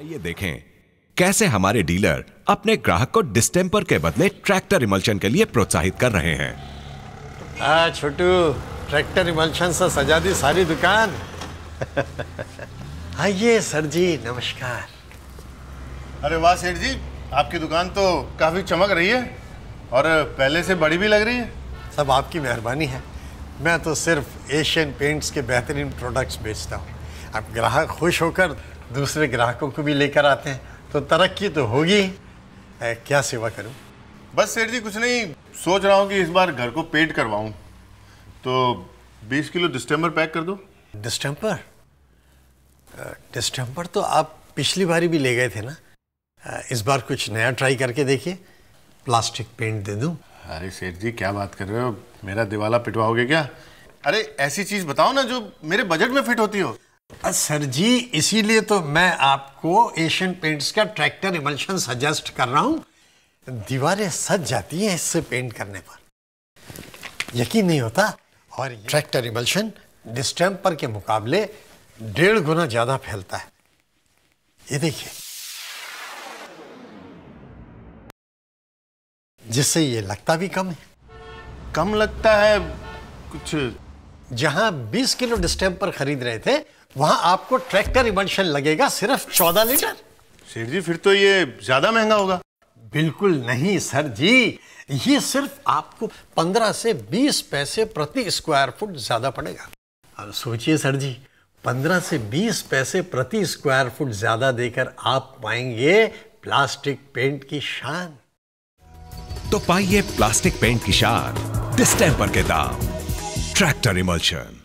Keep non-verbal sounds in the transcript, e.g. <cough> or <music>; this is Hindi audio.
आइए देखें कैसे हमारे डीलर अपने ग्राहक को डिस्टेम्पर के बदले ट्रैक्टर इमल्शन के लिए प्रोत्साहित कर रहे हैं छोटू ट्रैक्टर इमल्शन से सजा दी सारी दुकान <laughs> आइए सर जी नमस्कार अरे वाह सेठ जी आपकी दुकान तो काफी चमक रही है और पहले से बड़ी भी लग रही है सब आपकी मेहरबानी है मैं तो सिर्फ एशियन पेंट्स के बेहतरीन प्रोडक्ट्स बेचता हूँ अब ग्राहक खुश होकर दूसरे ग्राहकों को भी लेकर आते हैं तो तरक्की तो होगी क्या सेवा करूं बस सेठ जी कुछ नहीं सोच रहा हूँ कि इस बार घर को पेंट करवाऊं तो 20 किलो डिस्टेम्बर पैक कर दो डिस्टेंपर डिस्टेंपर तो आप पिछली बारी भी ले गए थे ना इस बार कुछ नया ट्राई करके देखिए प्लास्टिक पेंट दे दूँ अरे सेठ जी क्या बात कर रहे हो मेरा दिवाला पिटवाओगे क्या अरे ऐसी चीज़ बताओ ना जो मेरे बजट में फिट होती हो सर जी इसीलिए तो मैं आपको एशियन पेंट्स का ट्रैक्टर इमल्शन सजेस्ट कर रहा हूं दीवारें सज जाती हैं इससे पेंट करने पर यकीन नहीं होता और ट्रैक्टर इमल्शन डिस्टेम्पर के मुकाबले डेढ़ गुना ज़्यादा फैलता है ये देखिए जिससे ये लगता भी कम है कम लगता है कुछ जहां 20 किलो डिस्टेम्पर खरीद रहे थे वहां आपको ट्रैक्टर इमल्शन लगेगा सिर्फ चौदह लीटर सेठ जी फिर तो ये ज्यादा महंगा होगा बिल्कुल नहीं सर जी ये सिर्फ आपको पंद्रह से बीस पैसे प्रति स्क्वायर फुट ज्यादा पड़ेगा अब सोचिए सर जी पंद्रह से बीस पैसे प्रति स्क्वायर फुट ज्यादा देकर आप पाएंगे प्लास्टिक पेंट की शान तो पाइए प्लास्टिक पेंट की शान डिस्टेम्पर के दाम ट्रैक्टर इमल्शन